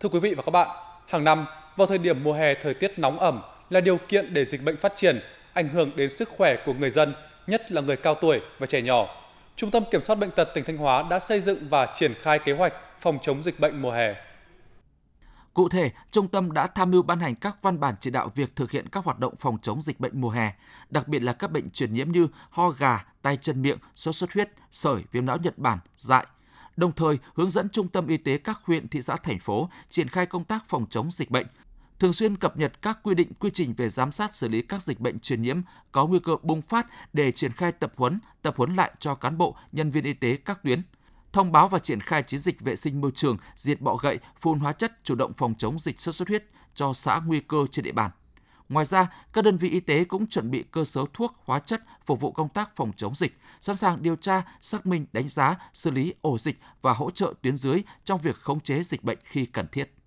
Thưa quý vị và các bạn, hàng năm vào thời điểm mùa hè thời tiết nóng ẩm là điều kiện để dịch bệnh phát triển, ảnh hưởng đến sức khỏe của người dân, nhất là người cao tuổi và trẻ nhỏ. Trung tâm Kiểm soát Bệnh tật tỉnh Thanh Hóa đã xây dựng và triển khai kế hoạch phòng chống dịch bệnh mùa hè. Cụ thể, trung tâm đã tham mưu ban hành các văn bản chỉ đạo việc thực hiện các hoạt động phòng chống dịch bệnh mùa hè, đặc biệt là các bệnh truyền nhiễm như ho gà, tay chân miệng, sốt xuất huyết, sởi, viêm não Nhật Bản, dại, đồng thời hướng dẫn trung tâm y tế các huyện, thị xã, thành phố triển khai công tác phòng chống dịch bệnh, thường xuyên cập nhật các quy định quy trình về giám sát xử lý các dịch bệnh truyền nhiễm có nguy cơ bùng phát để triển khai tập huấn, tập huấn lại cho cán bộ, nhân viên y tế các tuyến thông báo và triển khai chiến dịch vệ sinh môi trường, diệt bọ gậy, phun hóa chất chủ động phòng chống dịch sốt xuất huyết cho xã nguy cơ trên địa bàn. Ngoài ra, các đơn vị y tế cũng chuẩn bị cơ sở thuốc, hóa chất phục vụ công tác phòng chống dịch, sẵn sàng điều tra, xác minh, đánh giá, xử lý ổ dịch và hỗ trợ tuyến dưới trong việc khống chế dịch bệnh khi cần thiết.